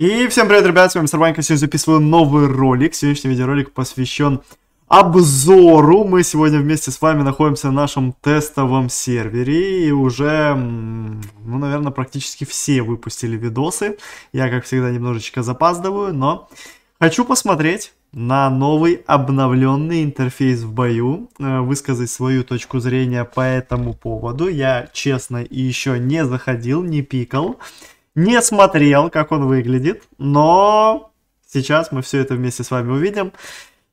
И всем привет, ребят, с вами Сарбанька, сегодня записываю новый ролик. Сегодняшний видеоролик посвящен обзору. Мы сегодня вместе с вами находимся на нашем тестовом сервере. И уже, ну, наверное, практически все выпустили видосы. Я, как всегда, немножечко запаздываю, но хочу посмотреть на новый обновленный интерфейс в бою, э, высказать свою точку зрения по этому поводу. Я, честно, еще не заходил, не пикал. Не смотрел, как он выглядит, но сейчас мы все это вместе с вами увидим.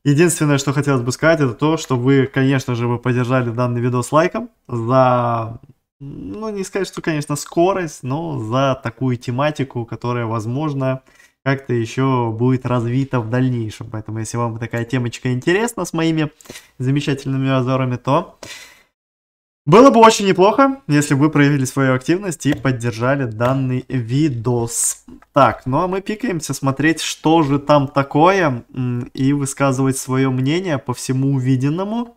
Единственное, что хотелось бы сказать, это то, что вы, конечно же, вы поддержали данный видос лайком за, ну, не сказать, что, конечно, скорость, но за такую тематику, которая, возможно, как-то еще будет развита в дальнейшем. Поэтому, если вам такая темочка интересна с моими замечательными обзорами, то было бы очень неплохо, если бы вы проявили свою активность и поддержали данный видос. Так, ну а мы пикаемся смотреть, что же там такое, и высказывать свое мнение по всему увиденному.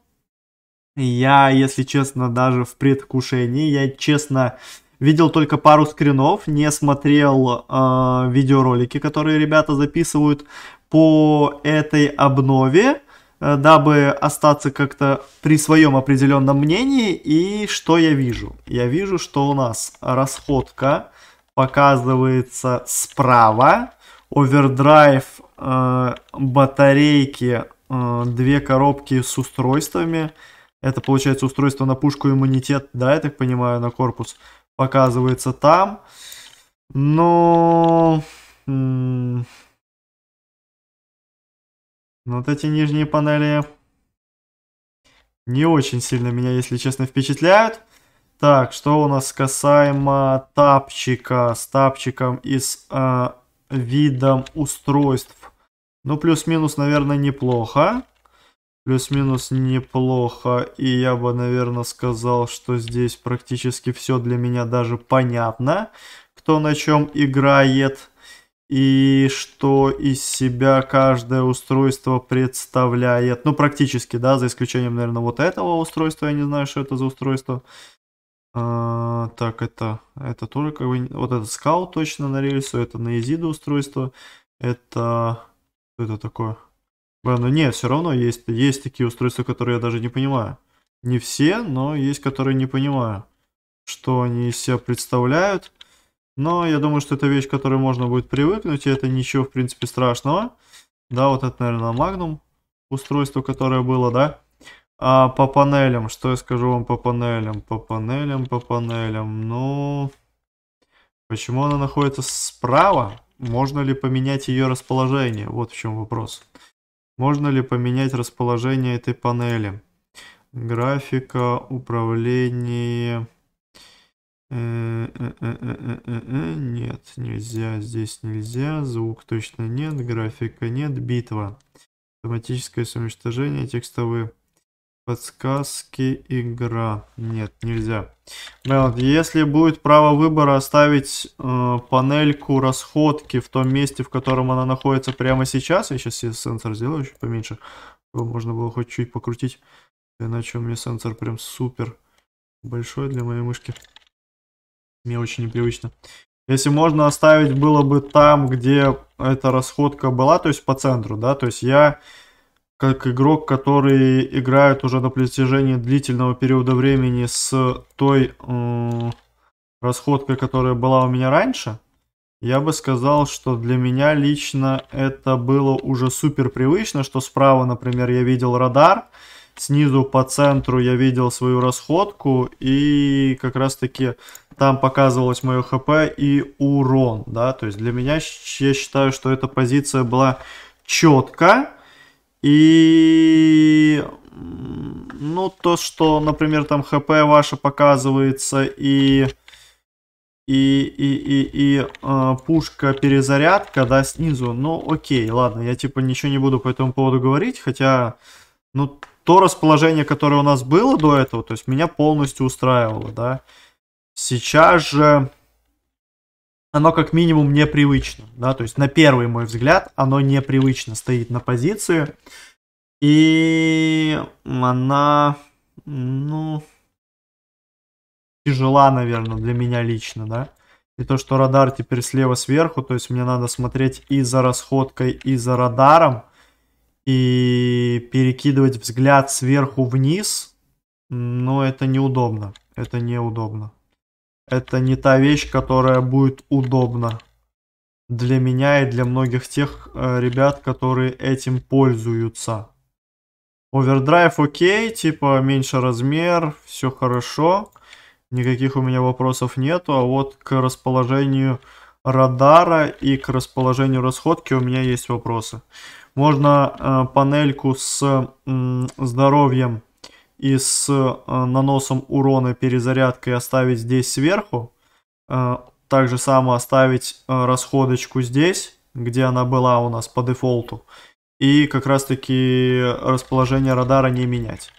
Я, если честно, даже в предвкушении, я честно видел только пару скринов, не смотрел э, видеоролики, которые ребята записывают по этой обнове. Э, дабы остаться как-то при своем определенном мнении. И что я вижу? Я вижу, что у нас расходка показывается справа, овердрайв э, батарейки, э, две коробки с устройствами. Это получается устройство на пушку иммунитет, да, я так понимаю, на корпус показывается там. Но... Но ну, вот эти нижние панели не очень сильно меня, если честно, впечатляют. Так, что у нас касаемо тапчика с тапчиком и с э, видом устройств. Ну, плюс-минус, наверное, неплохо. Плюс-минус неплохо. И я бы, наверное, сказал, что здесь практически все для меня даже понятно, кто на чем играет и что из себя каждое устройство представляет. Ну, практически, да, за исключением, наверное, вот этого устройства. Я не знаю, что это за устройство. А, так, это, это тоже как бы... Вот этот скаут точно на рельсу, это на изиду устройство. Это... Что это такое? Блин, ну нет, все равно есть, есть такие устройства, которые я даже не понимаю. Не все, но есть, которые не понимаю, что они из себя представляют. Но я думаю, что это вещь, к которой можно будет привыкнуть, и это ничего, в принципе, страшного. Да, вот это, наверное, магнум устройство, которое было, да. А по панелям, что я скажу вам по панелям? По панелям, по панелям, ну... Почему она находится справа? Можно ли поменять ее расположение? Вот в чем вопрос. Можно ли поменять расположение этой панели? Графика, управление... Нет, нельзя, здесь нельзя, звук точно нет, графика нет, битва. Автоматическое самоуничтожение, текстовые подсказки, игра. Нет, нельзя. если будет право выбора оставить э, панельку расходки в том месте, в котором она находится прямо сейчас, я сейчас себе сенсор сделаю чуть поменьше, чтобы можно было хоть чуть покрутить, иначе у меня сенсор прям супер большой для моей мышки. Мне очень непривычно. Если можно оставить было бы там, где эта расходка была, то есть по центру, да, то есть я как игрок, который играет уже на протяжении длительного периода времени с той э, расходкой, которая была у меня раньше, я бы сказал, что для меня лично это было уже супер привычно, что справа, например, я видел радар, снизу по центру я видел свою расходку и как раз таки там показывалось мое хп и урон, да, то есть для меня, я считаю, что эта позиция была четко, и, ну, то, что, например, там хп ваше показывается и, и, и, и, и э, пушка перезарядка, да, снизу, ну, окей, ладно, я, типа, ничего не буду по этому поводу говорить, хотя, ну, то расположение, которое у нас было до этого, то есть меня полностью устраивало, да, сейчас же оно как минимум непривычно, да, то есть на первый мой взгляд оно непривычно стоит на позиции, и она, ну, тяжела, наверное, для меня лично, да, и то, что радар теперь слева сверху, то есть мне надо смотреть и за расходкой, и за радаром, и перекидывать взгляд сверху вниз, но это неудобно, это неудобно это не та вещь, которая будет удобна для меня и для многих тех э, ребят, которые этим пользуются. Овердрайв окей, типа меньше размер, все хорошо, никаких у меня вопросов нету, а вот к расположению радара и к расположению расходки у меня есть вопросы. Можно э, панельку с э, здоровьем и с э, наносом урона перезарядкой оставить здесь сверху. Э, Также самое оставить э, расходочку здесь, где она была у нас по дефолту. И как раз таки расположение радара не менять.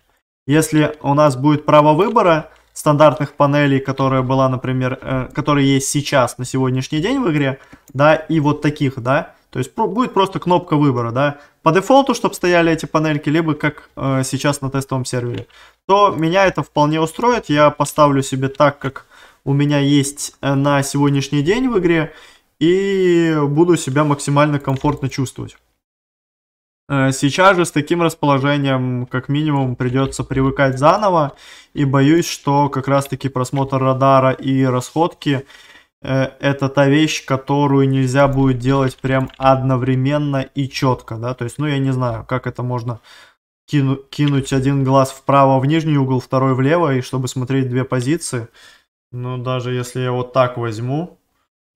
Если у нас будет право выбора стандартных панелей, которая была, например, э, которые есть сейчас на сегодняшний день в игре, да, и вот таких, да, то есть будет просто кнопка выбора, да, по дефолту, чтобы стояли эти панельки, либо как э, сейчас на тестовом сервере. То меня это вполне устроит, я поставлю себе так, как у меня есть э, на сегодняшний день в игре, и буду себя максимально комфортно чувствовать. Э, сейчас же с таким расположением, как минимум, придется привыкать заново, и боюсь, что как раз-таки просмотр радара и расходки Э, это та вещь, которую нельзя будет делать прям одновременно и четко, да, то есть, ну, я не знаю, как это можно кину, кинуть один глаз вправо в нижний угол, второй влево, и чтобы смотреть две позиции, ну, даже если я вот так возьму,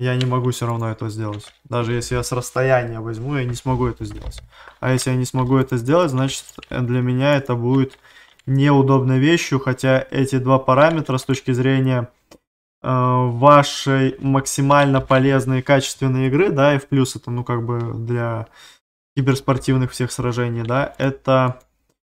я не могу все равно это сделать. Даже если я с расстояния возьму, я не смогу это сделать. А если я не смогу это сделать, значит, э, для меня это будет неудобной вещью, хотя эти два параметра с точки зрения Э, вашей максимально полезной и качественной игры, да, и в плюс это, ну, как бы для киберспортивных всех сражений, да, это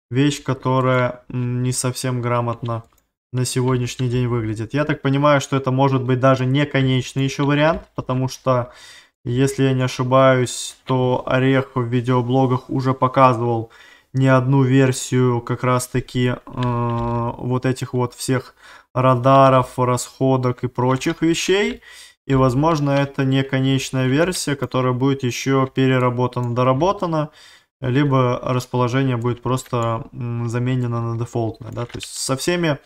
вещь, которая не совсем грамотно на сегодняшний день выглядит. Я так понимаю, что это может быть даже не конечный еще вариант, потому что, если я не ошибаюсь, то Орех в видеоблогах уже показывал, не одну версию как раз таки э, вот этих вот всех радаров, расходок и прочих вещей. И, возможно, это не конечная версия, которая будет еще переработана, доработана, либо расположение будет просто заменено на дефолтное. Да? То есть со всеми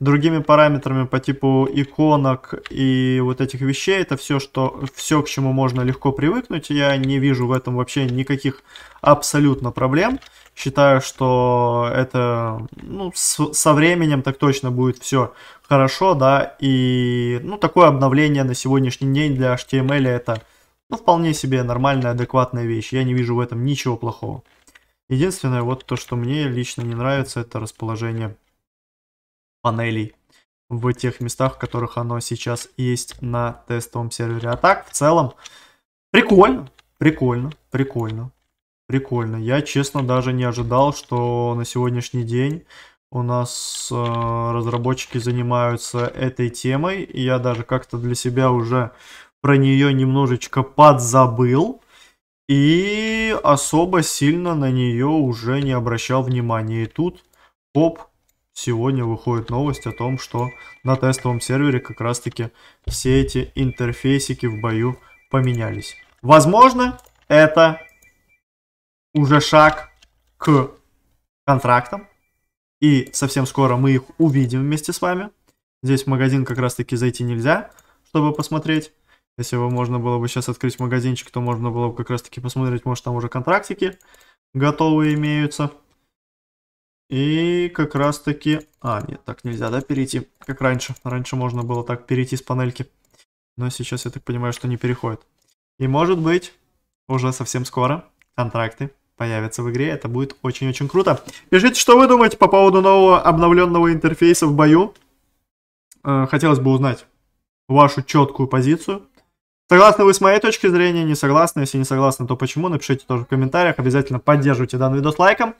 другими параметрами по типу иконок и вот этих вещей, это все, что, все, к чему можно легко привыкнуть. Я не вижу в этом вообще никаких абсолютно проблем. Считаю, что это ну, с, со временем так точно будет все хорошо, да, и ну, такое обновление на сегодняшний день для HTML это ну, вполне себе нормальная, адекватная вещь. Я не вижу в этом ничего плохого. Единственное, вот то, что мне лично не нравится, это расположение панелей в тех местах, в которых оно сейчас есть на тестовом сервере. А так, в целом, прикольно, прикольно, прикольно. Прикольно. Я, честно, даже не ожидал, что на сегодняшний день у нас э, разработчики занимаются этой темой. И я даже как-то для себя уже про нее немножечко подзабыл. И особо сильно на нее уже не обращал внимания. И тут, оп, сегодня выходит новость о том, что на тестовом сервере как раз-таки все эти интерфейсики в бою поменялись. Возможно, это уже шаг к контрактам. И совсем скоро мы их увидим вместе с вами. Здесь в магазин как раз-таки зайти нельзя, чтобы посмотреть. Если бы можно было бы сейчас открыть магазинчик, то можно было бы как раз-таки посмотреть, может там уже контрактики готовые имеются. И как раз-таки... А, нет, так нельзя, да, перейти, как раньше. Раньше можно было так перейти с панельки. Но сейчас я так понимаю, что не переходит. И может быть, уже совсем скоро контракты появится в игре. Это будет очень-очень круто. Пишите, что вы думаете по поводу нового обновленного интерфейса в бою. Э, хотелось бы узнать вашу четкую позицию. Согласны вы с моей точки зрения, не согласны. Если не согласны, то почему? Напишите тоже в комментариях. Обязательно поддерживайте данный видос лайком.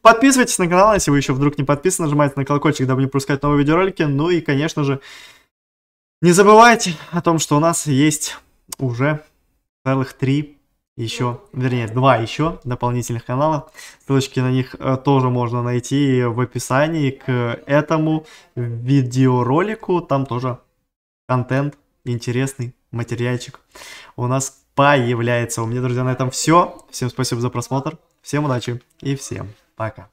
Подписывайтесь на канал, если вы еще вдруг не подписаны. Нажимайте на колокольчик, дабы не пропускать новые видеоролики. Ну и, конечно же, не забывайте о том, что у нас есть уже целых три еще, вернее, два еще дополнительных канала. Ссылочки на них э, тоже можно найти в описании к этому видеоролику. Там тоже контент, интересный материальчик у нас появляется. У меня, друзья, на этом все. Всем спасибо за просмотр, всем удачи и всем пока.